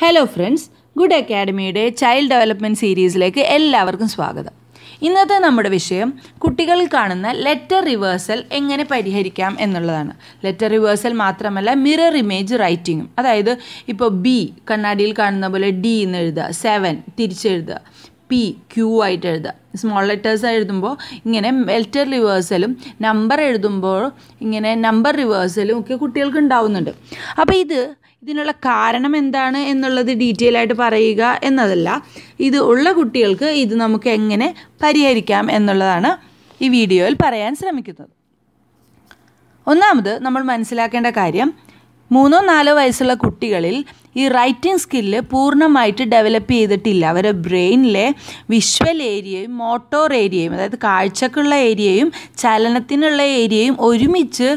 hello friends good അക്കാഡമിയുടെ child development സീരീസിലേക്ക് എല്ലാവർക്കും സ്വാഗതം ഇന്നത്തെ നമ്മുടെ വിഷയം കുട്ടികൾ കാണുന്ന ലെറ്റർ റിവേഴ്സൽ എങ്ങനെ പരിഹരിക്കാം എന്നുള്ളതാണ് ലെറ്റർ റിവേഴ്സൽ മാത്രമല്ല മിറർ ഇമേജ് റൈറ്റിങ്ങും അതായത് ഇപ്പോൾ ബി കണ്ണാടിയിൽ കാണുന്ന പോലെ ഡി എന്ന് എഴുതുക സെവൻ തിരിച്ചെഴുതുക പി ക്യൂ ആയിട്ട് എഴുതുക സ്മോൾ ലെറ്റേഴ്സ് എഴുതുമ്പോൾ ഇങ്ങനെ ലെറ്റർ റിവേഴ്സലും നമ്പർ എഴുതുമ്പോൾ ഇങ്ങനെ നമ്പർ റിവേഴ്സലും ഒക്കെ കുട്ടികൾക്ക് ഉണ്ടാവുന്നുണ്ട് അപ്പോൾ ഇത് ഇതിനുള്ള കാരണം എന്താണ് എന്നുള്ളത് ഡീറ്റെയിൽ ആയിട്ട് പറയുക എന്നതല്ല ഇത് ഉള്ള കുട്ടികൾക്ക് ഇത് നമുക്ക് എങ്ങനെ പരിഹരിക്കാം എന്നുള്ളതാണ് ഈ വീഡിയോയിൽ പറയാൻ ശ്രമിക്കുന്നത് ഒന്നാമത് നമ്മൾ മനസ്സിലാക്കേണ്ട കാര്യം മൂന്നോ നാലോ വയസ്സുള്ള കുട്ടികളിൽ ഈ റൈറ്റിംഗ് സ്കില്ല് പൂർണ്ണമായിട്ട് ഡെവലപ്പ് ചെയ്തിട്ടില്ല അവരെ ബ്രെയിനിലെ വിഷ്വൽ ഏരിയയും മോട്ടോർ ഏരിയയും അതായത് കാഴ്ചക്കുള്ള ഏരിയയും ചലനത്തിനുള്ള ഏരിയയും ഒരുമിച്ച്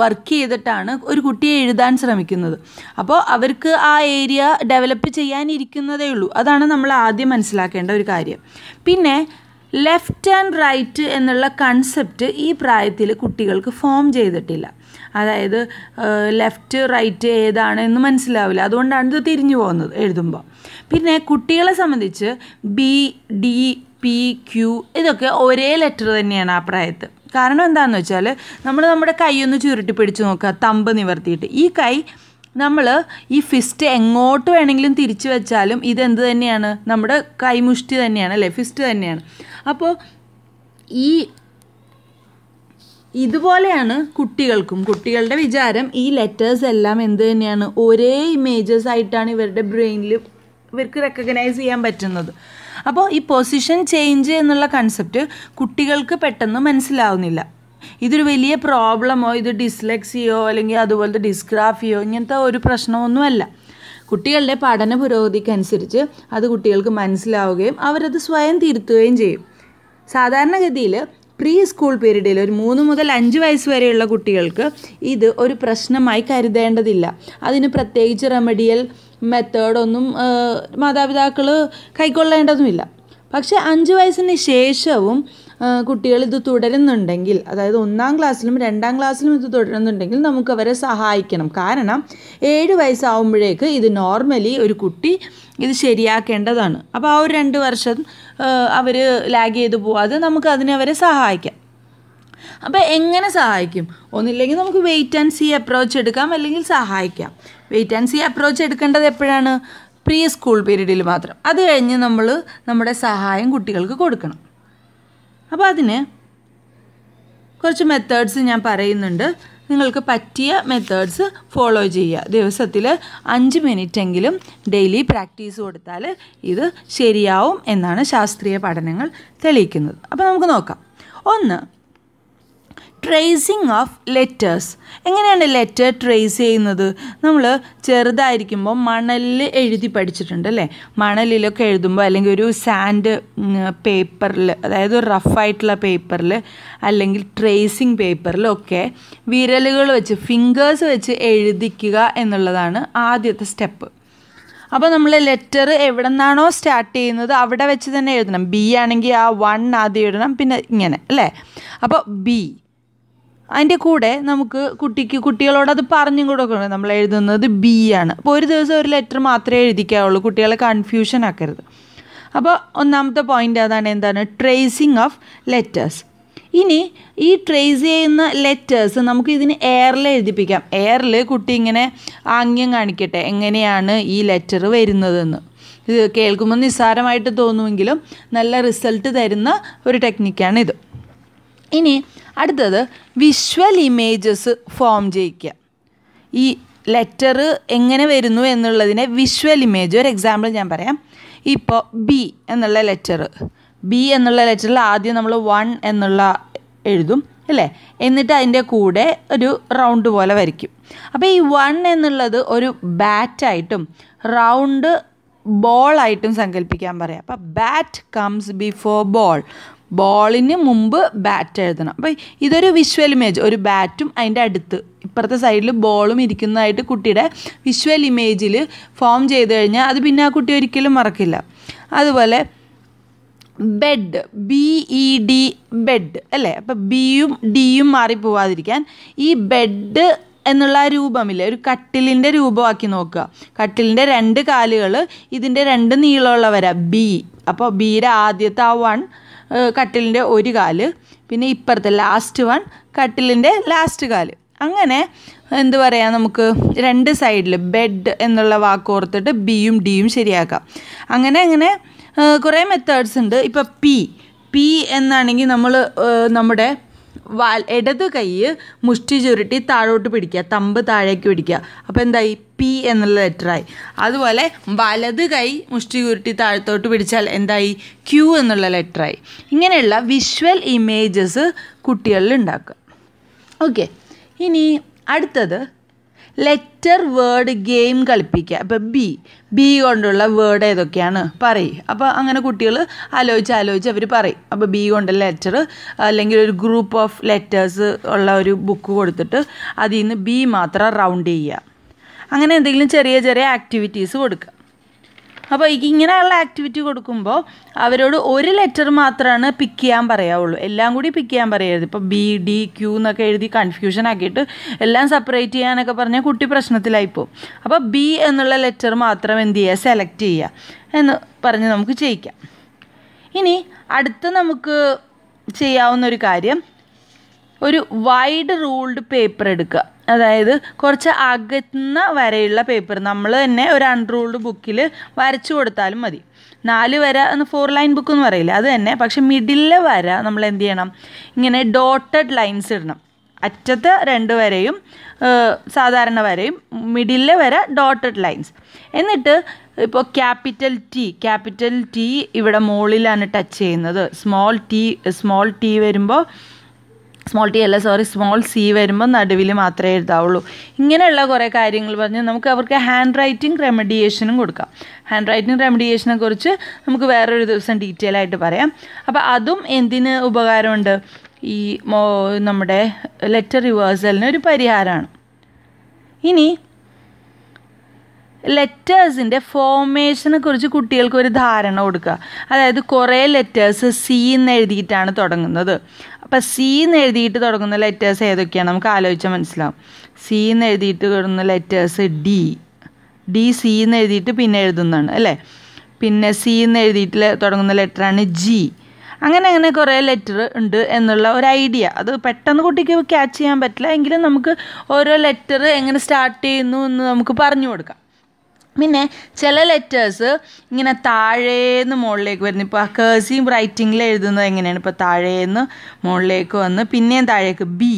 വർക്ക് ചെയ്തിട്ടാണ് ഒരു കുട്ടിയെ എഴുതാൻ ശ്രമിക്കുന്നത് അപ്പോൾ അവർക്ക് ആ ഏരിയ ഡെവലപ്പ് ചെയ്യാനിരിക്കുന്നതേ ഉള്ളൂ അതാണ് നമ്മൾ ആദ്യം മനസ്സിലാക്കേണ്ട ഒരു കാര്യം പിന്നെ ലെഫ്റ്റ് ആൻഡ് റൈറ്റ് എന്നുള്ള കൺസെപ്റ്റ് ഈ പ്രായത്തിൽ കുട്ടികൾക്ക് ഫോം ചെയ്തിട്ടില്ല അതായത് ലെഫ്റ്റ് റൈറ്റ് ഏതാണ് എന്ന് മനസ്സിലാവില്ല അതുകൊണ്ടാണ് ഇത് തിരിഞ്ഞു പോകുന്നത് എഴുതുമ്പോൾ പിന്നെ കുട്ടികളെ സംബന്ധിച്ച് ബി ഡി പി ക്യു ഇതൊക്കെ ഒരേ ലെറ്റർ തന്നെയാണ് ആ പ്രായത്ത് കാരണം എന്താണെന്ന് വെച്ചാൽ നമ്മൾ നമ്മുടെ കൈയൊന്ന് ചുരുട്ടി പിടിച്ച് നോക്കുക തമ്പ് നിവർത്തിയിട്ട് ഈ കൈ നമ്മൾ ഈ ഫിസ്റ്റ് എങ്ങോട്ട് വേണമെങ്കിലും തിരിച്ചു വെച്ചാലും ഇതെന്ത് തന്നെയാണ് നമ്മുടെ കൈമുഷ്ടി തന്നെയാണ് അല്ലേ ഫിസ്റ്റ് തന്നെയാണ് അപ്പോൾ ഈ ഇതുപോലെയാണ് കുട്ടികൾക്കും കുട്ടികളുടെ വിചാരം ഈ ലെറ്റേഴ്സ് എല്ലാം എന്ത് തന്നെയാണ് ഒരേ ഇമേജസ് ആയിട്ടാണ് ഇവരുടെ ബ്രെയിനിൽ ഇവർക്ക് റെക്കഗ്നൈസ് ചെയ്യാൻ പറ്റുന്നത് അപ്പോൾ ഈ പൊസിഷൻ ചേഞ്ച് എന്നുള്ള കൺസെപ്റ്റ് കുട്ടികൾക്ക് പെട്ടെന്ന് മനസ്സിലാവുന്നില്ല ഇതൊരു വലിയ പ്രോബ്ലമോ ഇത് ഡിസ്ലെക്സിയോ അല്ലെങ്കിൽ അതുപോലത്തെ ഡിസ്ഗ്രാഫിയോ ഇങ്ങനത്തെ ഒരു പ്രശ്നമൊന്നുമല്ല കുട്ടികളുടെ പഠന പുരോഗതിക്കനുസരിച്ച് അത് കുട്ടികൾക്ക് മനസ്സിലാവുകയും അവരത് സ്വയം തിരുത്തുകയും ചെയ്യും സാധാരണഗതിയിൽ പ്രീ സ്കൂൾ പീരീഡിൽ ഒരു മൂന്ന് മുതൽ അഞ്ച് വയസ്സ് വരെയുള്ള കുട്ടികൾക്ക് ഇത് ഒരു പ്രശ്നമായി കരുതേണ്ടതില്ല അതിന് പ്രത്യേകിച്ച് റെമഡിയൽ മെത്തേഡൊന്നും മാതാപിതാക്കൾ കൈക്കൊള്ളേണ്ടതുമില്ല പക്ഷേ അഞ്ച് വയസ്സിന് ശേഷവും കുട്ടികൾ ഇത് തുടരുന്നുണ്ടെങ്കിൽ അതായത് ഒന്നാം ക്ലാസ്സിലും രണ്ടാം ക്ലാസ്സിലും ഇത് തുടരുന്നുണ്ടെങ്കിൽ നമുക്ക് അവരെ സഹായിക്കണം കാരണം ഏഴ് വയസ്സാവുമ്പോഴേക്ക് ഇത് നോർമലി ഒരു കുട്ടി ഇത് ശരിയാക്കേണ്ടതാണ് അപ്പോൾ ആ ഒരു രണ്ട് വർഷം അവർ ലാഗ് ചെയ്ത് പോവാതെ നമുക്ക് അതിനെ അവരെ സഹായിക്കാം അപ്പോൾ എങ്ങനെ സഹായിക്കും ഒന്നില്ലെങ്കിൽ നമുക്ക് വെയിറ്റ് ആൻഡ് സീ അപ്രോച്ച് എടുക്കാം അല്ലെങ്കിൽ സഹായിക്കാം വെയിറ്റ് ആൻഡ് സീ അപ്രോച്ച് എടുക്കേണ്ടത് എപ്പോഴാണ് പ്രീ സ്കൂൾ പീരീഡിൽ മാത്രം അത് കഴിഞ്ഞ് നമ്മൾ നമ്മുടെ സഹായം കുട്ടികൾക്ക് കൊടുക്കണം അപ്പോൾ അതിന് കുറച്ച് മെത്തേഡ്സ് ഞാൻ പറയുന്നുണ്ട് നിങ്ങൾക്ക് പറ്റിയ മെത്തേഡ്സ് ഫോളോ ചെയ്യുക ദിവസത്തിൽ അഞ്ച് എങ്കിലും ഡെയിലി പ്രാക്ടീസ് കൊടുത്താൽ ഇത് ശരിയാവും എന്നാണ് ശാസ്ത്രീയ പഠനങ്ങൾ തെളിയിക്കുന്നത് അപ്പോൾ നമുക്ക് നോക്കാം ഒന്ന് ട്രേസിങ് ഓഫ് ലെറ്റേഴ്സ് എങ്ങനെയാണ് ലെറ്റർ ട്രേസ് ചെയ്യുന്നത് നമ്മൾ ചെറുതായിരിക്കുമ്പോൾ മണലിൽ എഴുതി പഠിച്ചിട്ടുണ്ട് അല്ലേ മണലിലൊക്കെ എഴുതുമ്പോൾ അല്ലെങ്കിൽ ഒരു സാൻഡ് പേപ്പറിൽ അതായത് റഫായിട്ടുള്ള പേപ്പറിൽ അല്ലെങ്കിൽ ട്രേസിങ് പേപ്പറിലൊക്കെ വിരലുകൾ വെച്ച് ഫിംഗേഴ്സ് വെച്ച് എഴുതിക്കുക എന്നുള്ളതാണ് ആദ്യത്തെ സ്റ്റെപ്പ് അപ്പോൾ നമ്മൾ ലെറ്റർ എവിടെ നിന്നാണോ സ്റ്റാർട്ട് ചെയ്യുന്നത് അവിടെ വെച്ച് തന്നെ എഴുതണം ബി ആണെങ്കിൽ ആ വൺ ആദ്യം എഴുതണം പിന്നെ ഇങ്ങനെ അല്ലേ അപ്പോൾ ബി അതിൻ്റെ കൂടെ നമുക്ക് കുട്ടിക്ക് കുട്ടികളോട് അത് പറഞ്ഞും കൊടുക്കണം നമ്മൾ എഴുതുന്നത് ബി ആണ് അപ്പോൾ ഒരു ദിവസം ഒരു ലെറ്റർ മാത്രമേ എഴുതിക്കാവുള്ളൂ കുട്ടികളെ കൺഫ്യൂഷൻ ആക്കരുത് അപ്പോൾ ഒന്നാമത്തെ പോയിൻ്റ് അതാണ് എന്താണ് ട്രേസിങ് ഓഫ് ലെറ്റേഴ്സ് ഇനി ഈ ട്രേസ് ചെയ്യുന്ന ലെറ്റേഴ്സ് നമുക്ക് ഇതിന് എയറിൽ എഴുതിപ്പിക്കാം എയറിൽ കുട്ടി ഇങ്ങനെ ആംഗ്യം കാണിക്കട്ടെ എങ്ങനെയാണ് ഈ ലെറ്റർ വരുന്നതെന്ന് ഇത് കേൾക്കുമ്പോൾ നിസ്സാരമായിട്ട് തോന്നുമെങ്കിലും നല്ല റിസൾട്ട് തരുന്ന ഒരു ടെക്നിക്കാണിത് ഇനി അടുത്തത് വിഷ്വൽ ഇമേജസ് ഫോം ചെയ്യിക്കുക ഈ ലെറ്റർ എങ്ങനെ വരുന്നു എന്നുള്ളതിനെ വിഷ്വൽ ഇമേജ് ഒരു എക്സാമ്പിൾ ഞാൻ പറയാം ഇപ്പോൾ ബി എന്നുള്ള ലെറ്റർ ബി എന്നുള്ള ലെറ്ററിൽ ആദ്യം നമ്മൾ വൺ എന്നുള്ള എഴുതും അല്ലേ എന്നിട്ട് അതിൻ്റെ കൂടെ ഒരു റൗണ്ട് പോലെ വരയ്ക്കും അപ്പോൾ ഈ വൺ എന്നുള്ളത് ഒരു ബാറ്റായിട്ടും റൗണ്ട് ബോളായിട്ടും സങ്കല്പിക്കാൻ പറയാം അപ്പോൾ ബാറ്റ് കംസ് ബിഫോർ ബോൾ ബോളിന് മുമ്പ് ബാറ്റ് എഴുതണം അപ്പോൾ ഇതൊരു വിഷ്വൽ ഇമേജ് ഒരു ബാറ്റും അതിൻ്റെ അടുത്ത് ഇപ്പുറത്തെ സൈഡിൽ ബോളും ഇരിക്കുന്നതായിട്ട് കുട്ടിയുടെ വിഷ്വൽ ഇമേജിൽ ഫോം ചെയ്ത് കഴിഞ്ഞാൽ അത് പിന്നെ ആ കുട്ടി ഒരിക്കലും മറക്കില്ല അതുപോലെ bed B E D bed അല്ലേ അപ്പോൾ ബിയും ഡിയും മാറിപ്പോവാതിരിക്കാൻ ഈ ബെഡ് എന്നുള്ള രൂപമില്ല ഒരു കട്ടിലിൻ്റെ രൂപമാക്കി നോക്കുക കട്ടിലിൻ്റെ രണ്ട് കാലുകൾ ഇതിൻ്റെ രണ്ട് നീളമുള്ളവരാണ് ബി അപ്പോൾ ബിയുടെ ആദ്യത്തെ ആ വൺ കട്ടിലിൻ്റെ ഒരു കാല് പിന്നെ ഇപ്പുറത്തെ ലാസ്റ്റ് വൺ കട്ടിലിൻ്റെ ലാസ്റ്റ് കാല് അങ്ങനെ എന്ത് പറയാം നമുക്ക് രണ്ട് സൈഡിൽ ബെഡ് എന്നുള്ള വാക്ക് ഓർത്തിട്ട് ബിയും ഡിയും ശരിയാക്കാം അങ്ങനെ അങ്ങനെ കുറേ മെത്തേഡ്സ് ഉണ്ട് ഇപ്പോൾ പി പി എന്നാണെങ്കിൽ നമ്മൾ നമ്മുടെ വാൽ ഇടത് കൈ മുഷ്ടി ചുരുട്ടി താഴോട്ട് പിടിക്കുക തമ്പ് താഴേക്ക് പിടിക്കുക അപ്പോൾ എന്തായി പി എന്നുള്ള ലെറ്ററായി അതുപോലെ വലത് കൈ മുഷ്ടി ചുരുട്ടി താഴത്തോട്ട് പിടിച്ചാൽ എന്തായി ക്യൂ എന്നുള്ള ലെറ്ററായി ഇങ്ങനെയുള്ള വിഷ്വൽ ഇമേജസ് കുട്ടികളിൽ ഉണ്ടാക്കുക ഓക്കെ ഇനി അടുത്തത് ലെറ്റർ വേർഡ് ഗെയിം കളിപ്പിക്കുക അപ്പോൾ ബി ബി കൊണ്ടുള്ള വേർഡ് ഏതൊക്കെയാണ് പറയും അപ്പോൾ അങ്ങനെ കുട്ടികൾ ആലോചിച്ച് ആലോചിച്ച് അവർ പറയും അപ്പോൾ ബി കൊണ്ടുള്ള ലെറ്റർ അല്ലെങ്കിൽ ഒരു ഗ്രൂപ്പ് ഓഫ് ലെറ്റേഴ്സ് ഉള്ള ഒരു ബുക്ക് കൊടുത്തിട്ട് അതിൽ നിന്ന് ബി മാത്രം റൗണ്ട് ചെയ്യുക അങ്ങനെ എന്തെങ്കിലും ചെറിയ ചെറിയ ആക്ടിവിറ്റീസ് കൊടുക്കുക അപ്പോൾ ഇങ്ങനെയുള്ള ആക്ടിവിറ്റി കൊടുക്കുമ്പോൾ അവരോട് ഒരു ലെറ്റർ മാത്രമാണ് പിക്ക് ചെയ്യാൻ പറയാവുള്ളൂ എല്ലാം കൂടി പിക്ക് ചെയ്യാൻ പറയരുത് ഇപ്പോൾ ബി ഡി ക്യു എന്നൊക്കെ എഴുതി കൺഫ്യൂഷൻ ആക്കിയിട്ട് എല്ലാം സെപ്പറേറ്റ് ചെയ്യാനൊക്കെ പറഞ്ഞാൽ കുട്ടി പ്രശ്നത്തിലായി പോകും അപ്പോൾ ബി എന്നുള്ള ലെറ്റർ മാത്രം എന്ത് ചെയ്യുക സെലക്ട് ചെയ്യുക എന്ന് പറഞ്ഞ് നമുക്ക് ചെയ്യിക്കാം ഇനി അടുത്ത നമുക്ക് ചെയ്യാവുന്ന ഒരു കാര്യം ഒരു വൈഡ് റൂൾഡ് പേപ്പർ എടുക്കുക അതായത് കുറച്ച് അകന്ന വരയുള്ള പേപ്പർ നമ്മൾ തന്നെ ഒരു അൺറൂൾഡ് ബുക്കിൽ വരച്ചു കൊടുത്താലും മതി നാല് വര എന്ന് ഫോർ ലൈൻ ബുക്ക് എന്ന് പറയില്ല അത് തന്നെ പക്ഷെ മിഡിലെ വര നമ്മൾ എന്ത് ചെയ്യണം ഇങ്ങനെ ഡോട്ടഡ് ലൈൻസ് ഇടണം അറ്റത്തെ രണ്ട് വരയും സാധാരണ വരയും മിഡിലെ വര ഡോട്ടഡ് ലൈൻസ് എന്നിട്ട് ഇപ്പോൾ ക്യാപിറ്റൽ ടി ക്യാപിറ്റൽ ടി ഇവിടെ മുകളിലാണ് ടച്ച് ചെയ്യുന്നത് സ്മോൾ ടി സ്മോൾ ടി വരുമ്പോൾ സ്മോൾ ടി അല്ല സോറി സ്മോൾ സി വരുമ്പോൾ നടുവിൽ മാത്രമേ എഴുതാവുള്ളൂ ഇങ്ങനെയുള്ള കുറേ കാര്യങ്ങൾ പറഞ്ഞ് നമുക്ക് അവർക്ക് ഹാൻഡ് റൈറ്റിംഗ് റെമഡിയേഷനും കൊടുക്കാം ഹാൻഡ് റൈറ്റിംഗ് റെമഡിയേഷനെ കുറിച്ച് നമുക്ക് വേറൊരു ദിവസം ഡീറ്റെയിൽ ആയിട്ട് പറയാം അപ്പോൾ അതും എന്തിന് ഉപകാരമുണ്ട് ഈ നമ്മുടെ ലെറ്റർ റിവേഴ്സലിന് ഒരു പരിഹാരമാണ് ഇനി ലെറ്റേഴ്സിൻ്റെ ഫോമേഷനെ കുറിച്ച് കുട്ടികൾക്ക് ഒരു ധാരണ കൊടുക്കുക അതായത് കുറേ ലെറ്റേഴ്സ് സി എന്ന് എഴുതിയിട്ടാണ് തുടങ്ങുന്നത് അപ്പോൾ സി എന്ന് എഴുതിയിട്ട് തുടങ്ങുന്ന ലെറ്റേഴ്സ് ഏതൊക്കെയാണ് നമുക്ക് ആലോചിച്ചാൽ മനസ്സിലാവും സി എന്ന് എഴുതിയിട്ട് തുടങ്ങുന്ന ലെറ്റേഴ്സ് ഡി ഡി സി എന്ന് എഴുതിയിട്ട് പിന്നെ എഴുതുന്നതാണ് അല്ലേ പിന്നെ സി എന്ന് എഴുതിയിട്ട് തുടങ്ങുന്ന ലെറ്ററാണ് ജി അങ്ങനെ അങ്ങനെ കുറേ ലെറ്റർ ഉണ്ട് എന്നുള്ള ഒരു ഐഡിയ അത് പെട്ടെന്ന് കുട്ടിക്ക് ക്യാച്ച് ചെയ്യാൻ പറ്റില്ല എങ്കിലും നമുക്ക് ഓരോ ലെറ്റർ എങ്ങനെ സ്റ്റാർട്ട് ചെയ്യുന്നു എന്ന് നമുക്ക് പറഞ്ഞു കൊടുക്കാം പിന്നെ ചില ലെറ്റേഴ്സ് ഇങ്ങനെ താഴേന്ന് മുകളിലേക്ക് വരുന്നു ഇപ്പോൾ ആ കേഴ്സിയും റൈറ്റിങ്ങിൽ എഴുതുന്നത് എങ്ങനെയാണ് ഇപ്പോൾ താഴേന്ന് മുകളിലേക്ക് വന്ന് പിന്നെയും താഴേക്ക് ബി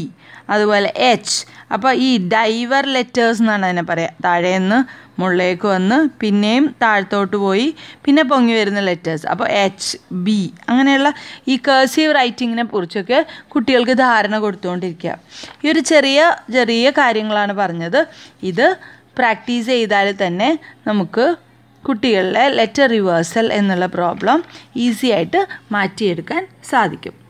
അതുപോലെ എച്ച് അപ്പോൾ ഈ ഡൈവർ ലെറ്റേഴ്സ് എന്നാണ് അതിനെ പറയുക താഴേന്ന് മുകളിലേക്ക് വന്ന് പിന്നെയും താഴത്തോട്ട് പോയി പിന്നെ പൊങ്ങി വരുന്ന ലെറ്റേഴ്സ് അപ്പോൾ എച്ച് ബി അങ്ങനെയുള്ള ഈ കേഴ്സീവ് റൈറ്റിങ്ങിനെ കുറിച്ചൊക്കെ കുട്ടികൾക്ക് ധാരണ കൊടുത്തുകൊണ്ടിരിക്കുക ഈ ഒരു ചെറിയ ചെറിയ കാര്യങ്ങളാണ് പറഞ്ഞത് ഇത് പ്രാക്ടീസ് ചെയ്താൽ തന്നെ നമുക്ക് കുട്ടികളിലെ ലെറ്റർ റിവേഴ്സൽ എന്നുള്ള പ്രോബ്ലം ഈസി ആയിട്ട് മാറ്റിയെടുക്കാൻ സാധിക്കും